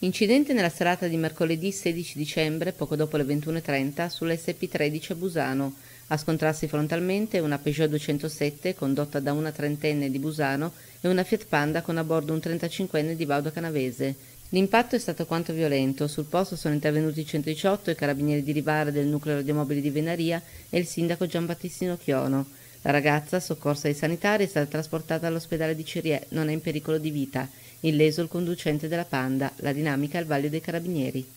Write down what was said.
Incidente nella serata di mercoledì 16 dicembre, poco dopo le 21.30, sulla SP13 a Busano, a scontrarsi frontalmente una Peugeot 207 condotta da una trentenne di Busano e una Fiat Panda con a bordo un 35enne di Baudo Canavese. L'impatto è stato quanto violento, sul posto sono intervenuti i 118, i carabinieri di Rivara del nucleo radiomobili di Venaria e il sindaco Giambattistino Chiono. La ragazza, soccorsa ai sanitari, è stata trasportata all'ospedale di Cirie, non è in pericolo di vita. Illeso il conducente della Panda, la dinamica al Vaglio dei Carabinieri.